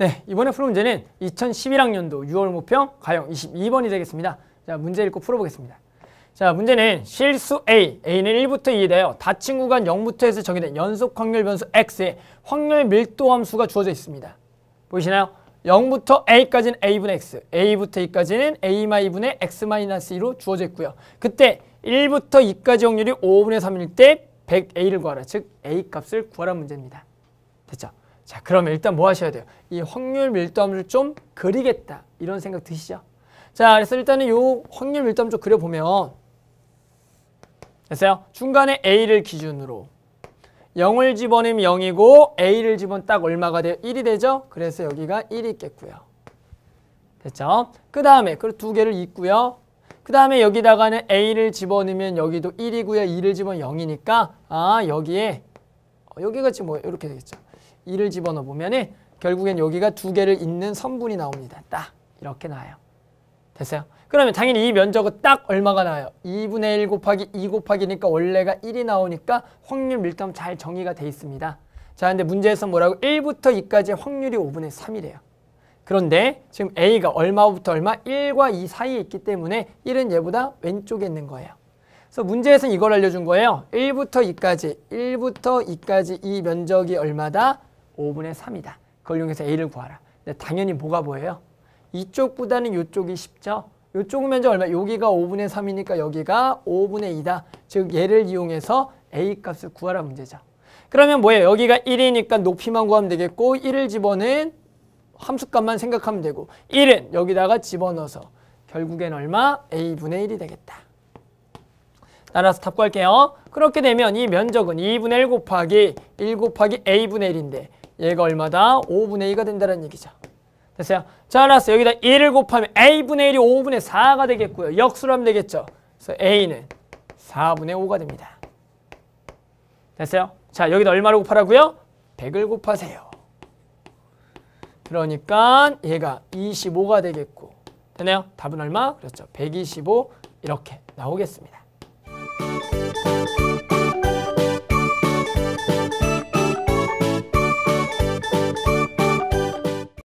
네, 이번에 풀 문제는 2011학년도 6월 모평 가형 22번이 되겠습니다. 자, 문제 읽고 풀어보겠습니다. 자, 문제는 실수 A, A는 1부터 2되어 닫힌 구간 0부터 에서 정의된 연속 확률 변수 X의 확률 밀도 함수가 주어져 있습니다. 보이시나요? 0부터 A까지는 A분의 X, A부터 2까지는 A2분의 X-2로 주어져 있고요. 그때 1부터 2까지 확률이 5분의 3일 때 100A를 구하라, 즉 A값을 구하라 는 문제입니다. 됐죠? 자, 그러면 일단 뭐 하셔야 돼요? 이 확률 밀도함을 좀 그리겠다. 이런 생각 드시죠? 자, 그래서 일단은 이 확률 밀도함 좀 그려보면 됐어요? 중간에 A를 기준으로 0을 집어넣으면 0이고 A를 집어넣으면 딱 얼마가 돼요? 1이 되죠? 그래서 여기가 1이 있겠고요. 됐죠? 그 다음에 그두 리고 개를 있고요. 그 다음에 여기다가는 A를 집어넣으면 여기도 1이고요. 2를 집어넣으면 0이니까 아 여기에 어, 여기가 지금 뭐 이렇게 되겠죠. 이를 집어넣어 보면 결국엔 여기가 두 개를 잇는 선분이 나옵니다. 딱 이렇게 나와요. 됐어요? 그러면 당연히 이 면적은 딱 얼마가 나와요? 2분의 1 곱하기 2 곱하기니까 원래가 1이 나오니까 확률 밀점 잘 정의가 돼 있습니다. 자, 근데 문제에서 뭐라고? 1부터 2까지 확률이 5분의 3이래요. 그런데 지금 A가 얼마부터 얼마? 1과 2 사이에 있기 때문에 1은 얘보다 왼쪽에 있는 거예요. 그래서 문제에서는 이걸 알려준 거예요. 1부터 2까지, 1부터 2까지 이 면적이 얼마다? 5분의 3이다. 그걸 이용해서 A를 구하라. 근데 당연히 뭐가 보여요? 이쪽보다는 이쪽이 쉽죠? 이쪽 면적 얼마? 여기가 5분의 3이니까 여기가 5분의 2다. 즉 얘를 이용해서 A 값을 구하라 문제죠. 그러면 뭐예요? 여기가 1이니까 높이만 구하면 되겠고 1을 집어는 함수값만 생각하면 되고 1은 여기다가 집어넣어서 결국엔 얼마? A분의 1이 되겠다. 따라서 답 구할게요. 그렇게 되면 이 면적은 2분의 1 곱하기 1 곱하기 A분의 1인데 얘가 얼마다? 5분의 2가 된다는 얘기죠. 됐어요? 자, 알았어. 여기다 1을 곱하면 a분의 1이 5분의 4가 되겠고요. 역수로 하면 되겠죠. 그래서 a는 4분의 5가 됩니다. 됐어요? 자, 여기다 얼마를 곱하라고요? 100을 곱하세요. 그러니까 얘가 25가 되겠고 되네요? 답은 얼마? 그렇죠. 125 이렇게 나오겠습니다.